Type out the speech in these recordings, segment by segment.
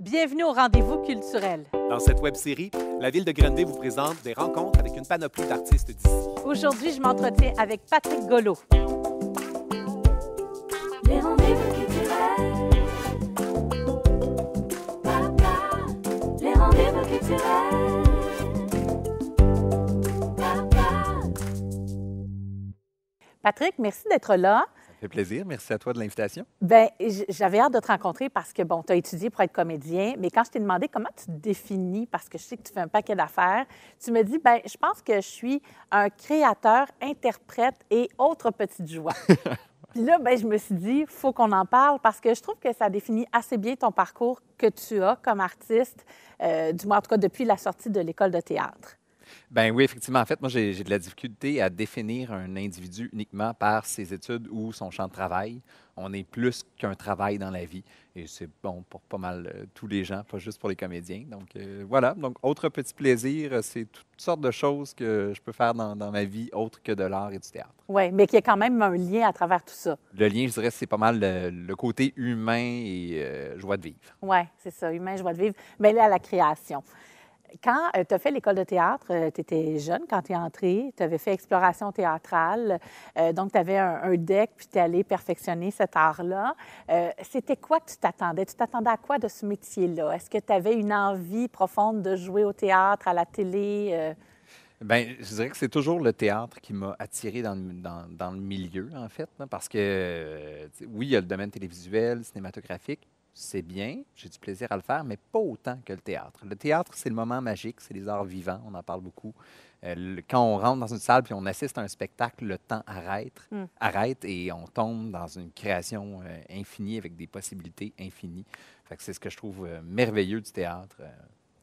Bienvenue au rendez-vous culturel. Dans cette web-série, la ville de Grenby vous présente des rencontres avec une panoplie d'artistes d'ici. Aujourd'hui, je m'entretiens avec Patrick Golo. Les rendez-vous culturels. Patrick, merci d'être là plaisir. Merci à toi de l'invitation. Bien, j'avais hâte de te rencontrer parce que, bon, tu as étudié pour être comédien, mais quand je t'ai demandé comment tu te définis, parce que je sais que tu fais un paquet d'affaires, tu me dis, ben, je pense que je suis un créateur, interprète et autre petite joie. Puis là, ben, je me suis dit, faut qu'on en parle parce que je trouve que ça définit assez bien ton parcours que tu as comme artiste, euh, du moins en tout cas depuis la sortie de l'école de théâtre. Ben oui, effectivement. En fait, moi, j'ai de la difficulté à définir un individu uniquement par ses études ou son champ de travail. On est plus qu'un travail dans la vie. Et c'est bon pour pas mal euh, tous les gens, pas juste pour les comédiens. Donc euh, voilà. Donc, autre petit plaisir, euh, c'est toutes sortes de choses que je peux faire dans, ma vie autre que de l'art et du théâtre. Oui, mais qui est quand même un lien à travers tout ça. Le lien, je dirais, c'est pas mal le, côté humain et joie de vivre. Oui, c'est ça, humain, joie de vivre. Mais là, la création quand euh, tu as fait l'école de théâtre, euh, tu étais jeune quand tu es entrée, tu avais fait exploration théâtrale, euh, donc tu avais un, deck, puis tu es allé perfectionner cet art-là. C'était quoi que tu t'attendais? Tu t'attendais à quoi de ce métier-là? Est-ce que tu avais une envie profonde de jouer au théâtre, à la télé? Bien, je dirais que c'est toujours le théâtre qui m'a attiré dans le, milieu, en fait, parce que, oui, il y a le domaine télévisuel, cinématographique, c'est bien, j'ai du plaisir à le faire, mais pas autant que le théâtre. Le théâtre, c'est le moment magique, c'est les arts vivants, on en parle beaucoup. Euh, quand on rentre dans une salle puis on assiste à un spectacle, le temps arrête, hmm. arrête et on tombe dans une création euh, infinie avec des possibilités infinies. c'est ce que je trouve euh, merveilleux du théâtre.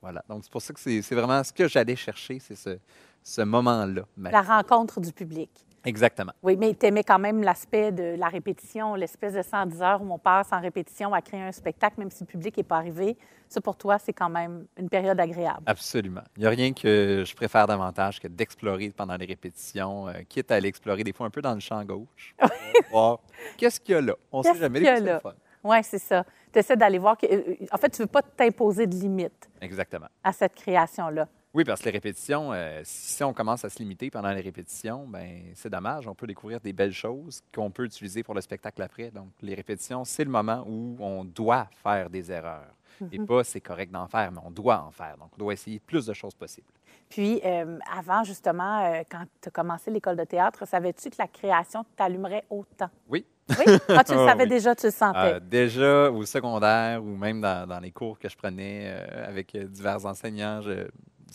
voilà. Donc, c'est pour ça que c'est vraiment ce que j'allais chercher, c'est ce moment-là. La rencontre du public. Exactement. Oui, mais tu aimais quand même l'aspect de la répétition, l'espèce de 110 heures où on passe en répétition à créer un spectacle, même si le public n'est pas arrivé. Ça, pour toi, c'est quand même une période agréable. Absolument. Il n'y a rien que je préfère davantage que d'explorer pendant les répétitions, euh, quitte à aller explorer des fois un peu dans le champ gauche. voir qu'est-ce qu'il y a là. On ne sait jamais. les ce Oui, c'est ça. Tu essaies d'aller voir. Que... Euh, en fait, tu ne veux pas t'imposer de limites. Exactement. À cette création-là. Oui, parce que les répétitions, euh, si on commence à se limiter pendant les répétitions, ben c'est dommage. On peut découvrir des belles choses qu'on peut utiliser pour le spectacle après. Donc, les répétitions, c'est le moment où on doit faire des erreurs. Et mhm. pas c'est correct d'en faire, mais on doit en faire. Donc, on doit essayer plus de choses possibles. Puis, euh, avant, justement, euh, quand tu as commencé l'école de théâtre, savais-tu que la création t'allumerait autant? Oui, oui? Ah, tu le oh, savais déjà, tu le sentais. Ah, déjà au secondaire ou même dans, les cours que je prenais avec divers enseignants, je,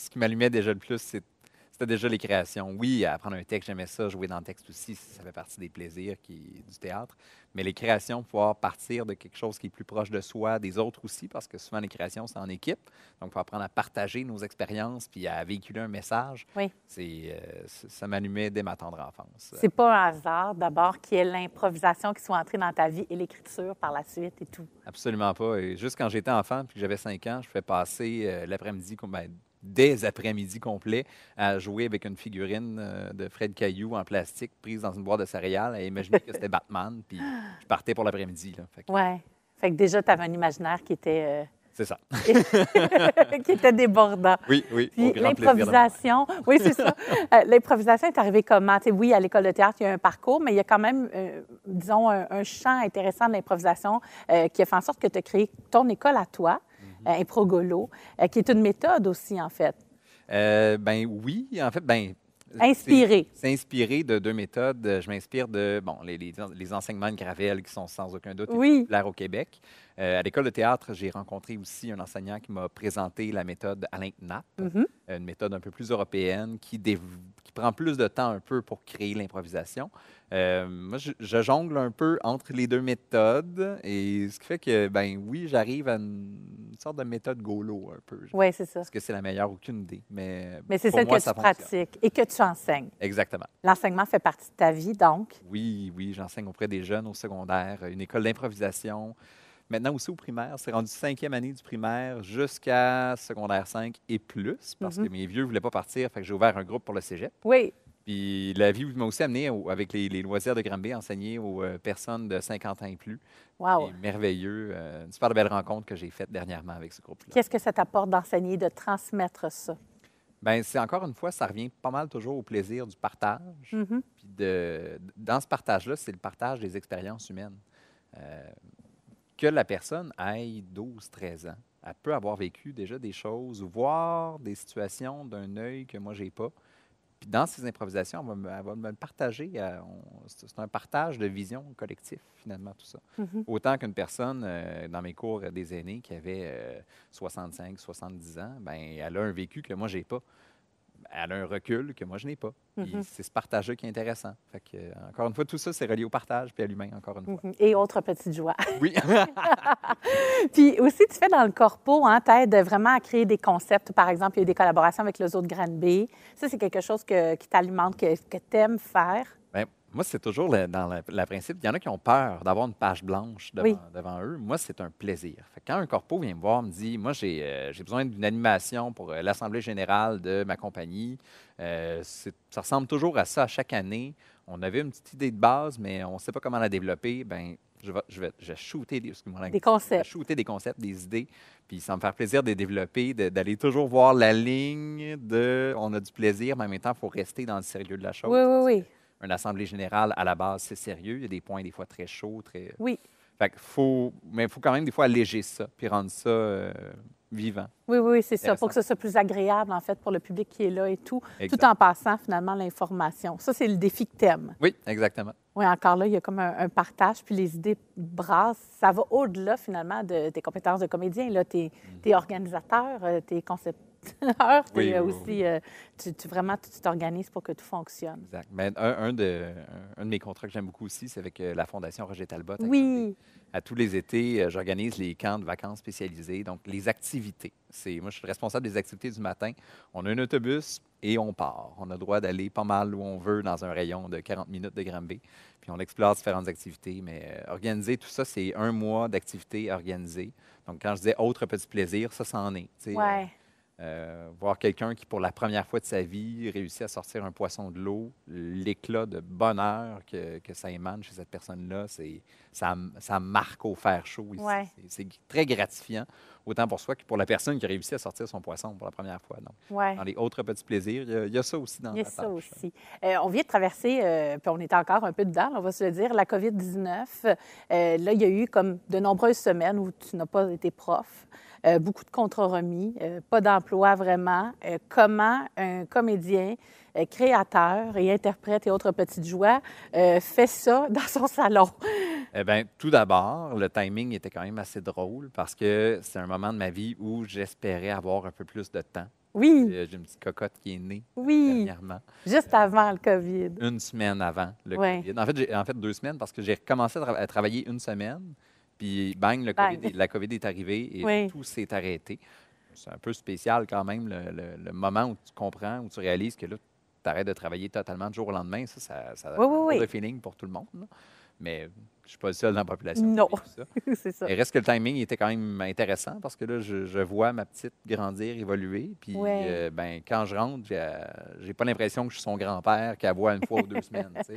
ce qui m'allumait déjà le plus, c'était déjà les créations. Oui, apprendre un texte, j'aimais ça, jouer dans le texte aussi, ça fait partie des plaisirs qui, du théâtre. Mais les créations, pouvoir partir de quelque chose qui est plus proche de soi, des autres aussi, parce que souvent les créations, c'est en équipe. Donc, pour apprendre à partager nos expériences puis à véhiculer un message, oui. c'est, euh, ça m'allumait dès ma tendre enfance. C'est pas un hasard, d'abord, qu'il y ait l'improvisation qui soit entrée dans ta vie et l'écriture par la suite et tout. Absolument pas. Et juste quand j'étais enfant puis que j'avais 5 ans, je fais passer euh, l'après-midi, ben, des après-midi complets à jouer avec une figurine euh, de Fred Caillou en plastique prise dans une boîte de céréales et imaginer que c'était Batman, puis je partais pour l'après-midi. Oui. Fait que déjà, tu avais un imaginaire qui était... Euh, c'est ça. qui était débordant. Oui, oui. Puis l'improvisation, oui, c'est ça. Euh, l'improvisation est arrivée comment? oui, à l'école de théâtre, il y a un parcours, mais il y a quand même, disons, un, champ intéressant de l'improvisation qui a fait en sorte que tu as créé ton école à toi improgolo, euh, euh, qui est une méthode aussi, en fait. Euh, ben oui, en fait, ben Inspiré. inspiré de deux méthodes. Je m'inspire de bon, les, les, enseignements de Gravel qui sont sans aucun doute oui. au Québec. Euh, à l'école de théâtre, j'ai rencontré aussi un enseignant qui m'a présenté la méthode Alain Knapp, mm-hmm. une méthode un peu plus européenne qui, qui, prend plus de temps un peu pour créer l'improvisation. Euh, moi, je, jongle un peu entre les deux méthodes et ce qui fait que, ben oui, j'arrive à une sorte de méthode Golo un peu. Oui, c'est ça. Est-ce que c'est la meilleure? Aucune idée. Mais, mais c'est celle moi, que ça tu pratiques et que tu enseignes. Exactement. L'enseignement fait partie de ta vie, donc? Oui, oui, j'enseigne auprès des jeunes au secondaire, une école d'improvisation. Maintenant aussi au primaire, c'est rendu cinquième année du primaire jusqu'à secondaire 5 et plus, parce que mhm. mes vieux ne voulaient pas partir, fait que j'ai ouvert un groupe pour le cégep. Oui. Puis la vie m'a aussi amené, avec les, loisirs de Granby, enseigner aux euh, personnes de 50 ans et plus. Wow. merveilleux. Euh, une super belle rencontre que j'ai faite dernièrement avec ce groupe-là. Qu'est-ce que ça t'apporte d'enseigner, de transmettre ça? Bien, c'est encore une fois, ça revient pas mal toujours au plaisir du partage. Mhm. de, dans ce partage-là, c'est le partage des expériences humaines. Euh, que la personne aille 12, 13 ans, elle peut avoir vécu déjà des choses voir des situations d'un œil que moi, j'ai pas. Puis dans ces improvisations, elle va, me partager. Euh, c'est un partage de vision collectif, finalement, tout ça. Mm-hmm. Autant qu'une personne, euh, dans mes cours des aînés, qui avait 65, euh, 70 ans, ben elle a un vécu que moi, j'ai pas elle a un recul que moi, je n'ai pas. Mm-hmm. C'est ce partage qui est intéressant. Euh, encore une fois, tout ça, c'est relié au partage puis à l'humain, encore une fois. Mm-hmm. Et autre petite joie. Oui. puis aussi, tu fais dans le corpo, hein, aides vraiment à créer des concepts. Par exemple, il y a des collaborations avec le zoo de Grande-B. Ça, c'est quelque chose qui t'alimente, que, que tu aimes faire. Moi, c'est toujours dans le principe. Il y en a qui ont peur d'avoir une page blanche devant, eux. Moi, c'est un plaisir. quand un corpo vient me voir, me dit Moi, j'ai euh, besoin d'une animation pour euh, l'Assemblée générale de ma compagnie. Euh, ça ressemble toujours à ça chaque année. On avait une petite idée de base, mais on ne sait pas comment la développer. Ben, je vais, je shooter des, concepts. des idées. Puis ça me faire plaisir de les développer, d'aller toujours voir la ligne de on a du plaisir, mais en même temps, il faut rester dans le sérieux de la chose. Oui, oui, oui une assemblée générale, à la base, c'est sérieux. Il y a des points, des fois, très chauds, très. Oui. Fait faut, mais faut quand même des fois alléger ça, puis rendre ça euh, vivant. Oui, oui, c'est ça, pour que ça soit plus agréable, en fait, pour le public qui est là et tout, tout en passant, finalement, l'information. Ça, c'est le défi que t'aimes. Oui, exactement. Oui, encore là, il y a comme un, partage, puis les idées brassent. Ça va au-delà, finalement, de tes compétences de comédien. Là, t'es, organisateurs mm. organisateur, euh, t'es concepteur et euh, aussi, euh, Tu, vraiment, tu t'organises pour que tout fonctionne. Exact. un, de, mes contrats que j'aime beaucoup aussi, c'est avec euh, la Fondation Roger Talbot. Oui. À tous les étés, j'organise les camps de vacances spécialisés, donc les activités. C'est, moi, je suis responsable des activités du matin. On a un autobus et on part. On a le droit d'aller pas mal où on veut dans un rayon de 40 minutes de Granby. Puis on explore différentes activités. Mais organiser tout ça, c'est un mois d'activités organisées. Donc, quand je disais autre petit plaisir, ça, c'en est. Ouais. Euh, voir quelqu'un qui, pour la première fois de sa vie, réussit à sortir un poisson de l'eau, l'éclat de bonheur que, ça émane chez cette personne-là, ça, ça marque au fer chaud ici. C'est très gratifiant, autant pour soi que pour la personne qui réussit à sortir son poisson pour la première fois. Dans les autres petits plaisirs, il y, a, ça aussi dans il y a ça aussi. Euh, on vient de traverser, euh, puis on est encore un peu dedans, on va se le dire, la COVID-19. là, il y a eu comme de nombreuses semaines où tu n'as pas été prof. Euh, beaucoup de contre remis, euh, pas d'emploi vraiment. Euh, comment un comédien, créateur et interprète et autres petites joies fait ça dans son salon? Eh bien, tout d'abord, le timing était quand même assez drôle parce que c'est un moment de ma vie où j'espérais avoir un peu plus de temps. Oui. J'ai une petite cocotte qui est née oui. dernièrement. Juste avant le COVID. Une semaine avant le COVID. En fait, en fait, deux semaines parce que j'ai recommencé à travailler une semaine. Puis, bang, la COVID est arrivée et tout s'est arrêté. C'est un peu spécial quand même, le, moment où tu comprends, où tu réalises que là, tu arrêtes de travailler totalement du jour au lendemain. Ça, ça, ça un feeling pour tout le monde. Mais je ne suis pas le seul dans la population. Non, c'est ça. Et reste que le timing était quand même intéressant parce que là, je, vois ma petite grandir, évoluer. Puis, euh, ben, quand je rentre, euh, j'ai pas l'impression que je suis son grand-père qu'elle voit une fois ou deux semaines. Ça,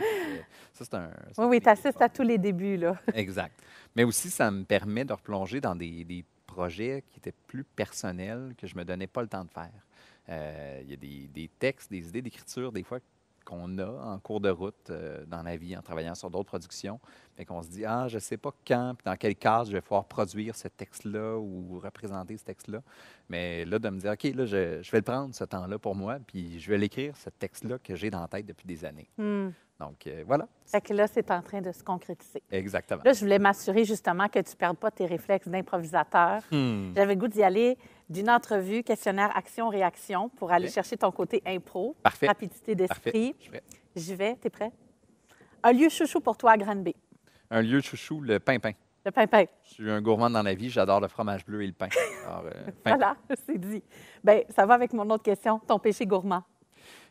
c'est un. Oui, oui, tu assistes à tous les débuts, là. Exact. Mais aussi, ça me permet de replonger dans des, projets qui étaient plus personnels, que je ne me donnais pas le temps de faire. Euh, il y a des, textes, des idées d'écriture, des fois qu'on a en cours de route euh, dans la vie en travaillant sur d'autres productions, mais qu'on se dit ah je sais pas quand, dans quel cas je vais pouvoir produire ce texte-là ou représenter ce texte-là, mais là de me dire ok là je, vais le prendre ce temps-là pour moi, puis je vais l'écrire ce texte-là que j'ai dans la tête depuis des années. Hmm. Donc, euh, voilà. Fait que là, c'est en train de se concrétiser. Exactement. Là, je voulais m'assurer justement que tu ne perdes pas tes réflexes d'improvisateur. Hmm. J'avais goût d'y aller d'une entrevue, questionnaire action-réaction pour aller chercher ton côté impro, Parfait. rapidité d'esprit. J'y vais, Tu es prêt? Un lieu chouchou pour toi à Granby. Un lieu chouchou, le pain-pain. Le pain-pain. Je suis un gourmand dans la vie, j'adore le fromage bleu et le pain. Euh, pain. voilà, c'est dit. Bien, ça va avec mon autre question, ton péché gourmand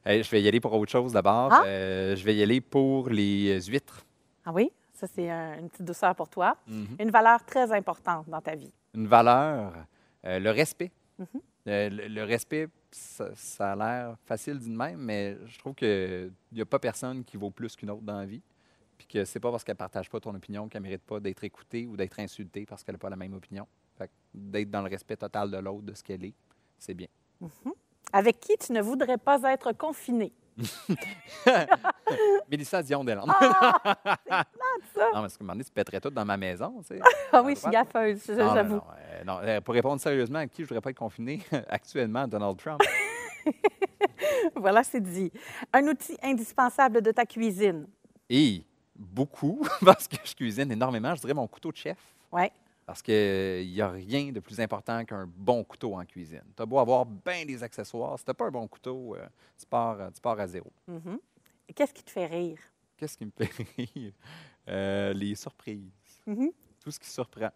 je vais y aller pour autre chose d'abord. Ah! Euh, je vais y aller pour les huîtres. Ah oui? Ça, c'est euh, une petite douceur pour toi. Mhm. Une valeur très importante dans ta vie. Une valeur, euh, le respect. Mhm. le, respect, ça, a l'air facile d'une même, mais je trouve qu'il n'y a pas personne qui vaut plus qu'une autre dans la vie. Puis que c'est pas parce qu'elle ne partage pas ton opinion qu'elle ne mérite pas d'être écoutée ou d'être insultée parce qu'elle n'a pas la même opinion. D'être dans le respect total de l'autre, de ce qu'elle est, c'est bien. Mhm. Avec qui tu ne voudrais pas être confiné? Mélissa Dion ah! Non, parce que un moment donné, tu pèterais tout dans ma maison. Tu sais, ah oui, je suis gaffeuse, j'avoue. Non, euh, non, non, euh, pour répondre sérieusement, à qui je voudrais pas être confiné actuellement, Donald Trump. voilà, c'est dit. Un outil indispensable de ta cuisine. Et beaucoup, parce que je cuisine énormément. Je dirais mon couteau de chef. Oui. Parce qu'il n'y a rien de plus important qu'un bon couteau en cuisine. Tu as beau avoir bien des accessoires, si tu pas un bon couteau, euh, euh, tu, pars, à zéro. Mm-hmm. Qu'est-ce qui te fait rire? Qu'est-ce qui me fait rire? Euh, les surprises. Mm-hmm. Tout ce qui surprend.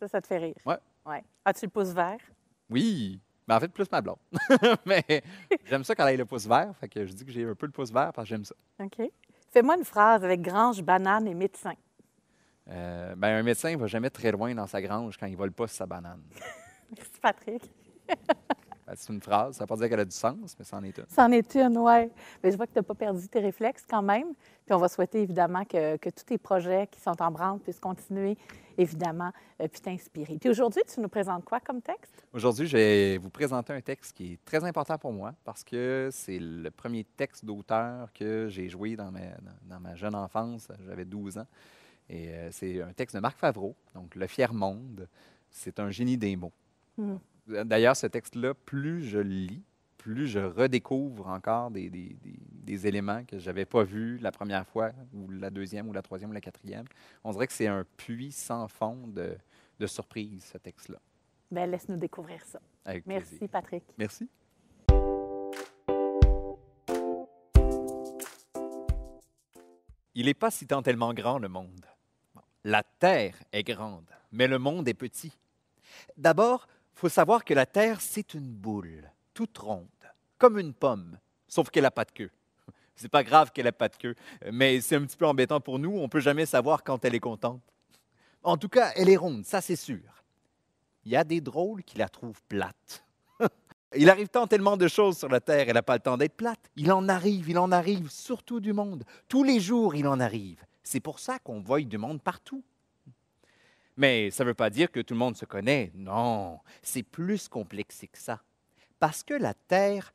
Ça, ça te fait rire? Oui. Ouais. As-tu le pouce vert? Oui. Mais ben, en fait, plus ma blonde. Mais j'aime ça quand elle a le pouce vert. Fait que je dis que j'ai un peu le pouce vert parce que j'aime ça. OK. Fais-moi une phrase avec grange, banane et médecin. Euh, ben, un médecin ne va jamais très loin dans sa grange quand il ne vole pas sa banane. Merci, Patrick. Ben, c'est une phrase, ça ne veut pas dire qu'elle a du sens, mais c'en est une. C'en est une, oui. Mais ben, je vois que tu n'as pas perdu tes réflexes quand même. Puis on va souhaiter évidemment que, que tous tes projets qui sont en branle puissent continuer, évidemment, euh, puis t'inspirer. Puis aujourd'hui, tu nous présentes quoi comme texte? Aujourd'hui, je vais vous présenter un texte qui est très important pour moi parce que c'est le premier texte d'auteur que j'ai joué dans dans ma jeune enfance. J'avais 12 ans. Et euh, c'est un texte de Marc Favreau, donc Le fier monde. C'est un génie des mots. Hmm. D'ailleurs, ce texte-là, plus je le lis, plus je redécouvre encore des, des, éléments que je n'avais pas vus la première fois, ou la deuxième, ou la troisième, ou la quatrième. On dirait que c'est un puits sans fond de, de surprises, ce texte-là. Bien, laisse-nous découvrir ça. Merci, Patrick. Merci. Il n'est pas si tant tellement grand, le monde. La Terre est grande, mais le monde est petit. D'abord, il faut savoir que la Terre, c'est une boule, toute ronde, comme une pomme, sauf qu'elle n'a pas de queue. Ce n'est pas grave qu'elle n'ait pas de queue, mais c'est un petit peu embêtant pour nous, on ne peut jamais savoir quand elle est contente. En tout cas, elle est ronde, ça c'est sûr. Il y a des drôles qui la trouvent plate. il arrive tant tellement de choses sur la Terre, elle n'a pas le temps d'être plate. Il en arrive, il en arrive, surtout du monde. Tous les jours, il en arrive. C'est pour ça qu'on voit du monde partout. Mais ça ne veut pas dire que tout le monde se connaît. Non, c'est plus complexe que ça. Parce que la Terre,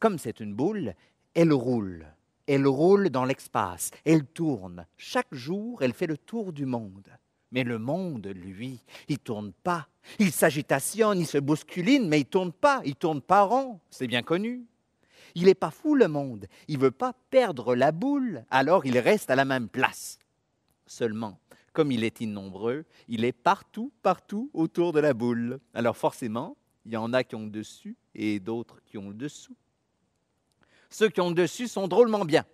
comme c'est une boule, elle roule. Elle roule dans l'espace. Elle tourne. Chaque jour, elle fait le tour du monde. Mais le monde, lui, il tourne pas. Il s'agitationne, il se bousculine, mais il tourne pas. Il tourne pas rond. C'est bien connu. Il n'est pas fou le monde. Il ne veut pas perdre la boule, alors il reste à la même place. Seulement, comme il est innombreux, il est partout, partout autour de la boule. Alors forcément, il y en a qui ont le dessus et d'autres qui ont le dessous. Ceux qui ont le dessus sont drôlement bien.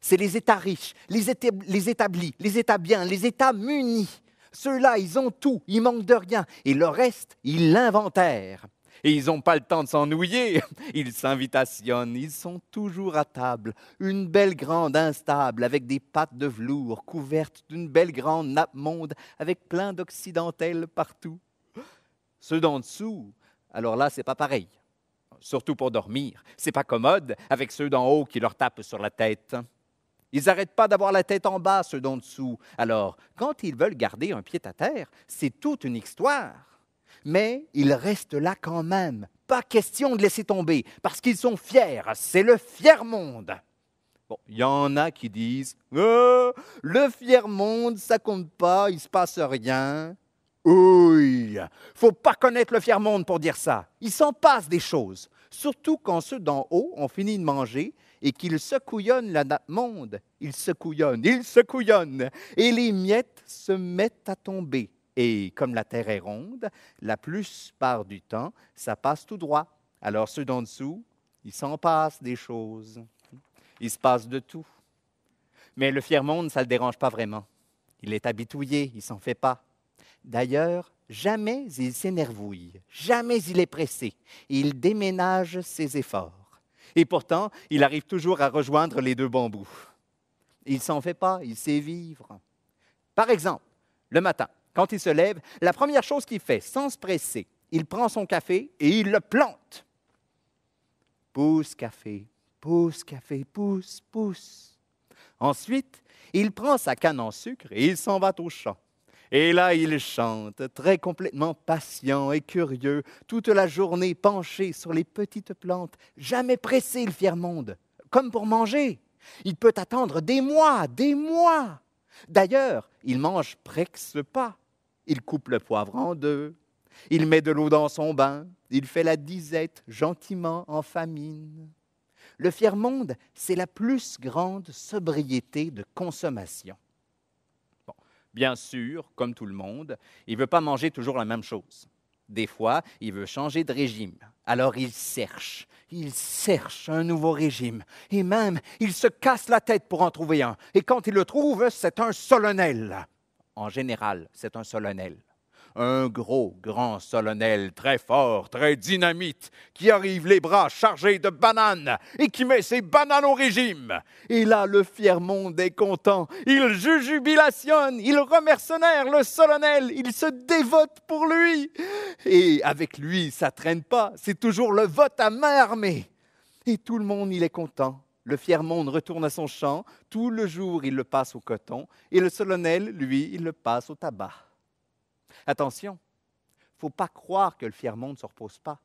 C'est les États riches, les États, les états bien, les États les États munis. Ceux-là, ils ont tout, ils manquent de rien, et le reste, ils l'inventèrent et ils n'ont pas le temps de s'ennuyer. Ils s'invitationnent, ils sont toujours à table. Une belle grande instable avec des pattes de velours couvertes d'une belle grande nappe monde avec plein d'occidentelles partout. Ceux d'en dessous, alors là, c'est pas pareil. Surtout pour dormir. C'est pas commode avec ceux d'en haut qui leur tapent sur la tête. Ils n'arrêtent pas d'avoir la tête en bas, ceux d'en dessous. Alors, quand ils veulent garder un pied à terre, c'est toute une histoire mais ils restent là quand même. Pas question de laisser tomber, parce qu'ils sont fiers. C'est le fier monde. Bon, il y en a qui disent oh, le fier monde, ça compte pas, il se passe rien. Oui, faut pas connaître le fier monde pour dire ça. Il s'en passe des choses, surtout quand ceux d'en haut ont fini de manger et qu'ils secouillonnent la nappe monde. Ils secouillonnent, ils secouillonnent, et les miettes se mettent à tomber et comme la Terre est ronde, la plus plupart du temps, ça passe tout droit. Alors ceux d'en dessous, ils s'en passent des choses. Il se passe de tout. Mais le fier monde, ça ne le dérange pas vraiment. Il est habitué, il s'en fait pas. D'ailleurs, jamais il s'énervouille, jamais il est pressé. Il déménage ses efforts. Et pourtant, il arrive toujours à rejoindre les deux bambous. Il s'en fait pas, il sait vivre. Par exemple, le matin, quand il se lève, la première chose qu'il fait, sans se presser, il prend son café et il le plante. Pousse, café, pousse, café, pousse, pousse. Ensuite, il prend sa canne en sucre et il s'en va au champ. Et là, il chante, très complètement patient et curieux, toute la journée penché sur les petites plantes, jamais pressé le fier monde, comme pour manger. Il peut attendre des mois, des mois. D'ailleurs, il mange presque pas. Il coupe le poivre en deux. Il met de l'eau dans son bain. Il fait la disette gentiment en famine. Le fier monde, c'est la plus grande sobriété de consommation. bien sûr, comme tout le monde, il ne veut pas manger toujours la même chose. Des fois, il veut changer de régime. Alors il cherche, il cherche un nouveau régime. Et même, il se casse la tête pour en trouver un. Et quand il le trouve, c'est un solennel en général, c'est un solennel. Un gros, grand solennel, très fort, très dynamite, qui arrive les bras chargés de bananes et qui met ses bananes au régime. Et là, le fier monde est content. Il jujubilationne, il remercenaire le solennel, il se dévote pour lui. Et avec lui, ça traîne pas, c'est toujours le vote à main armée. Et tout le monde, il est content. Le fier monde retourne à son champ, tout le jour il le passe au coton, et le solennel, lui, il le passe au tabac. Attention, faut pas croire que le fier monde ne se repose pas.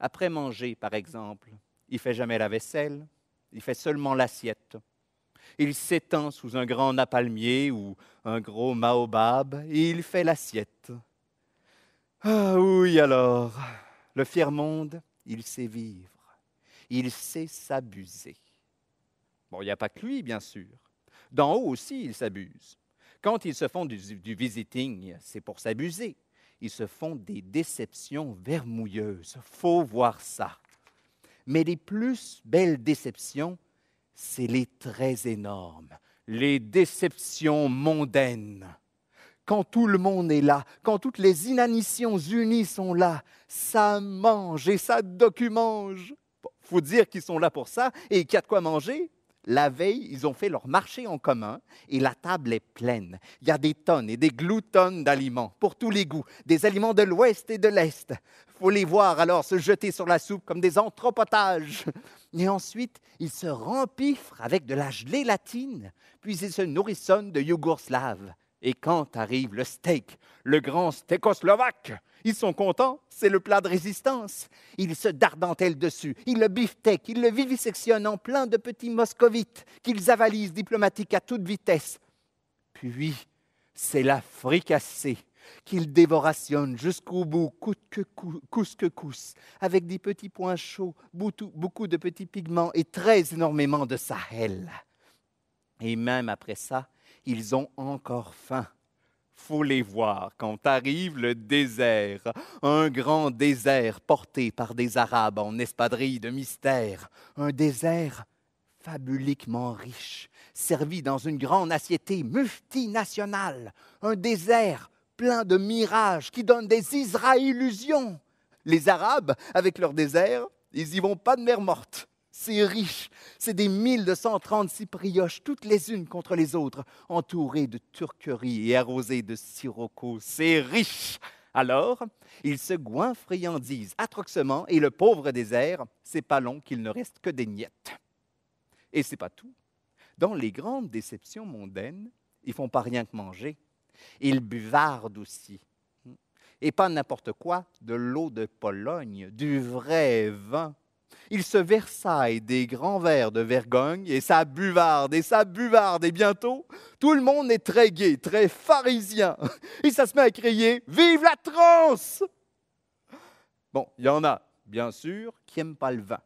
Après manger, par exemple, il fait jamais la vaisselle, il fait seulement l'assiette. Il s'étend sous un grand napalmier ou un gros maobab et il fait l'assiette. Ah oui alors, le fier monde, il sait vivre il sait s'abuser. Bon, il n'y a pas que lui, bien sûr. D'en haut aussi, il s'abuse. Quand ils se font du, visiting, c'est pour s'abuser. Ils se font des déceptions vermouilleuses. Faut voir ça. Mais les plus belles déceptions, c'est les très énormes, les déceptions mondaines. Quand tout le monde est là, quand toutes les inanitions unies sont là, ça mange et ça documente. Il faut dire qu'ils sont là pour ça et qu'il y a de quoi manger. La veille, ils ont fait leur marché en commun et la table est pleine. Il y a des tonnes et des gloutonnes d'aliments pour tous les goûts, des aliments de l'ouest et de l'est. Faut les voir alors se jeter sur la soupe comme des anthropotages. Et ensuite, ils se rempiffrent avec de la gelée latine, puis ils se nourrissonnent de yogourt slave. Et quand arrive le steak, le grand Tchécoslovaque. Ils sont contents, c'est le plat de résistance. Ils se dardent dardent-elles dessus, ils le beefsteak, ils le vivisectionnent en plein de petits moscovites qu'ils avalisent diplomatiques à toute vitesse. Puis, c'est la fricassée qu'ils dévorationnent jusqu'au bout, coûte que cousse avec des petits points chauds, beaucoup de petits pigments et très énormément de Sahel. Et même après ça, ils ont encore faim faut les voir. Quand arrive le désert, un grand désert porté par des Arabes en espadrilles de mystère, un désert fabuliquement riche, servi dans une grande assiété multinationale, un désert plein de mirages qui donne des Israélusions. Les Arabes, avec leur désert, ils n'y vont pas de mer morte c'est riche. C'est des 1236 brioches, toutes les unes contre les autres, entourées de turqueries et arrosées de sirocco. C'est riche. Alors, ils se goinfrayandisent atrocement, et le pauvre désert, c'est pas long qu'il ne reste que des niettes. Et c'est pas tout. Dans les grandes déceptions mondaines, ils font pas rien que manger. Ils buvardent aussi. Et pas n'importe quoi, de l'eau de Pologne, du vrai vin il se versaille des grands verres de Vergogne et ça buvarde et ça buvarde et bientôt tout le monde est très gai, très pharisien et ça se met à crier Vive la transe Bon, il y en a, bien sûr, qui n'aiment pas le vin.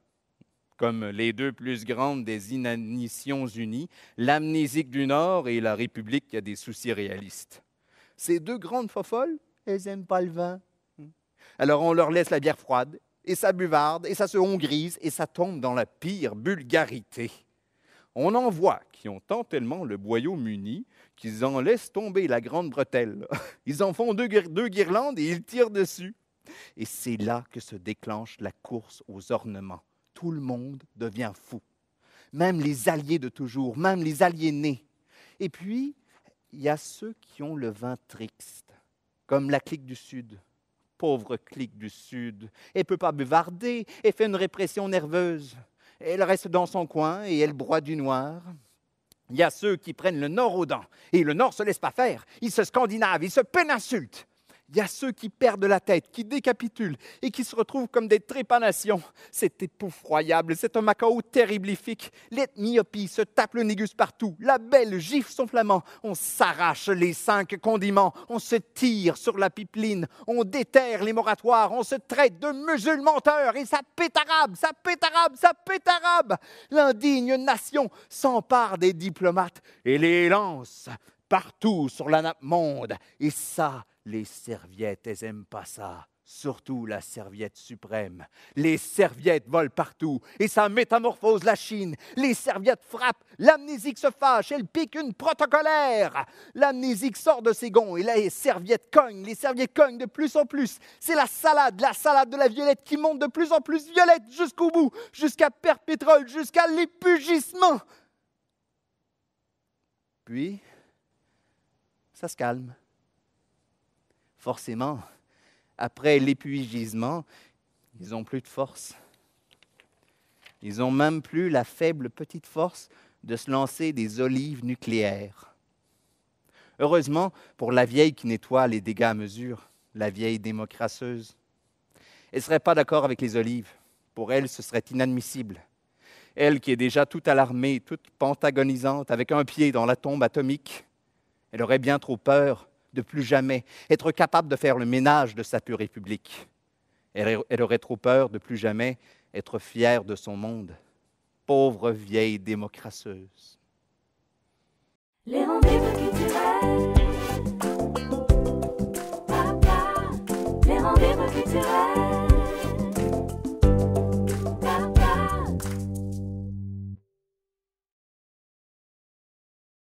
Comme les deux plus grandes des inanitions unies, l'amnésique du Nord et la République qui a des soucis réalistes. Ces deux grandes fofolles, elles n'aiment pas le vin. Alors on leur laisse la bière froide et ça buvarde, et ça se hongrise, et ça tombe dans la pire vulgarité. On en voit qui ont tant tellement le boyau muni qu'ils en laissent tomber la grande bretelle. Ils en font deux, deux guirlandes et ils tirent dessus. Et c'est là que se déclenche la course aux ornements. Tout le monde devient fou, même les alliés de toujours, même les aliénés. Et puis, il y a ceux qui ont le vin triste, comme la clique du Sud, pauvre clique du Sud. Elle ne peut pas buvarder, elle fait une répression nerveuse. Elle reste dans son coin et elle broie du noir. Il y a ceux qui prennent le Nord aux dents, et le Nord ne se laisse pas faire. il se scandinave il se péninsultent. Il y a ceux qui perdent la tête, qui décapitulent et qui se retrouvent comme des trépanations. C'est époufroyable, c'est un Macao terriblifique. L'ethniopie se tape le négus partout, la belle gifle son flamand, on s'arrache les cinq condiments, on se tire sur la pipeline, on déterre les moratoires, on se traite de musulmanteurs. et ça arabe, ça arabe, ça arabe. L'indigne nation s'empare des diplomates et les lance partout sur la nappe monde. Et ça, les serviettes, elles n'aiment pas ça. Surtout la serviette suprême. Les serviettes volent partout et ça métamorphose la Chine. Les serviettes frappent, l'amnésique se fâche, elle pique une protocolaire. L'amnésique sort de ses gonds et là, les serviettes cognent, les serviettes cognent de plus en plus. C'est la salade, la salade de la violette qui monte de plus en plus violette jusqu'au bout, jusqu'à pétrole, jusqu'à l'épugissement. Puis, ça se calme forcément, après l'épuisement, ils n'ont plus de force. Ils n'ont même plus la faible petite force de se lancer des olives nucléaires. Heureusement pour la vieille qui nettoie les dégâts à mesure, la vieille démocrateuse. Elle ne serait pas d'accord avec les olives. Pour elle, ce serait inadmissible. Elle qui est déjà toute alarmée, toute pentagonisante, avec un pied dans la tombe atomique, elle aurait bien trop peur de plus jamais, être capable de faire le ménage de sa pure république. Elle aurait trop peur de plus jamais être fière de son monde. Pauvre vieille démocrateuse.